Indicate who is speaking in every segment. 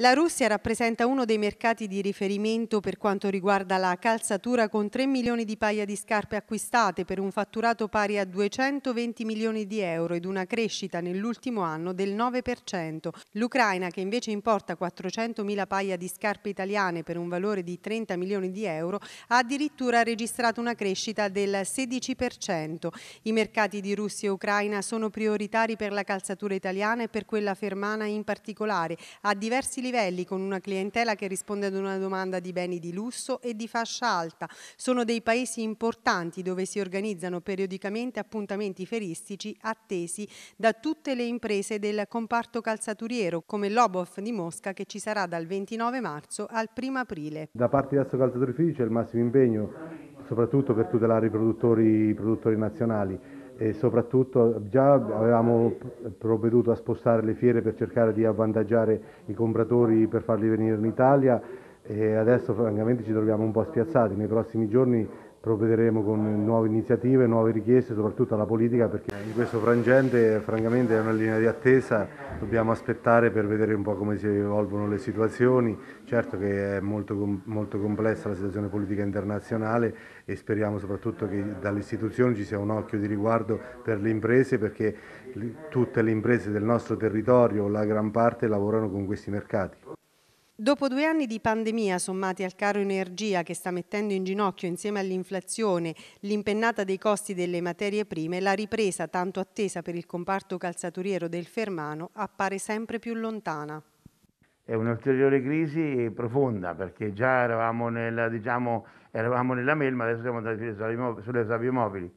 Speaker 1: La Russia rappresenta uno dei mercati di riferimento per quanto riguarda la calzatura con 3 milioni di paia di scarpe acquistate per un fatturato pari a 220 milioni di euro ed una crescita nell'ultimo anno del 9%. L'Ucraina, che invece importa 400 mila paia di scarpe italiane per un valore di 30 milioni di euro, ha addirittura registrato una crescita del 16%. I mercati di Russia e Ucraina sono prioritari per la calzatura italiana e per quella fermana in particolare, a diversi livelli livelli con una clientela che risponde ad una domanda di beni di lusso e di fascia alta. Sono dei paesi importanti dove si organizzano periodicamente appuntamenti feristici attesi da tutte le imprese del comparto calzaturiero, come l'Obof di Mosca che ci sarà dal 29 marzo al 1 aprile.
Speaker 2: Da parte di Asso c'è il massimo impegno, soprattutto per tutelare i produttori, i produttori nazionali e soprattutto già avevamo provveduto a spostare le fiere per cercare di avvantaggiare i compratori per farli venire in Italia e adesso francamente ci troviamo un po' spiazzati, nei prossimi giorni provvederemo con nuove iniziative, nuove richieste, soprattutto alla politica, perché in questo frangente francamente è una linea di attesa, dobbiamo aspettare per vedere un po' come si evolvono le situazioni, certo che è molto, molto complessa la situazione politica internazionale e speriamo soprattutto che dalle istituzioni ci sia un occhio di riguardo per le imprese, perché tutte le imprese del nostro territorio, la gran parte, lavorano con questi mercati.
Speaker 1: Dopo due anni di pandemia sommati al caro energia che sta mettendo in ginocchio insieme all'inflazione l'impennata dei costi delle materie prime, la ripresa tanto attesa per il comparto calzaturiero del Fermano appare sempre più lontana.
Speaker 3: È un'ulteriore crisi profonda perché già eravamo nella, diciamo, eravamo nella melma, adesso siamo andati sulle mobili.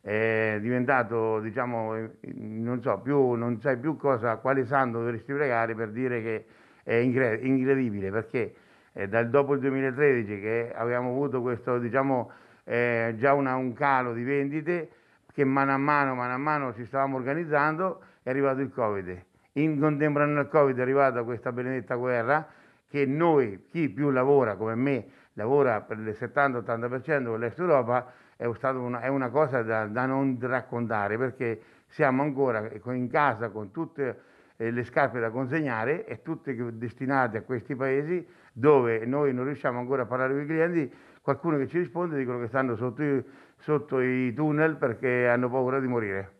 Speaker 3: È diventato, diciamo, non so più, non sai più cosa, quale santo dovresti pregare per dire che è incredibile perché eh, dal dopo il 2013 che abbiamo avuto questo, diciamo, eh, già una, un calo di vendite che mano a mano, mano a mano ci stavamo organizzando, è arrivato il Covid. In contemporanea al Covid è arrivata questa benedetta guerra che noi, chi più lavora come me, lavora per il 70-80% con l'Est Europa, è, una, è una cosa da, da non raccontare perché siamo ancora in casa con tutte eh, le scarpe da consegnare e tutte destinate a questi paesi dove noi non riusciamo ancora a parlare con i clienti, qualcuno che ci risponde dicono che stanno sotto, sotto i tunnel perché hanno paura di morire.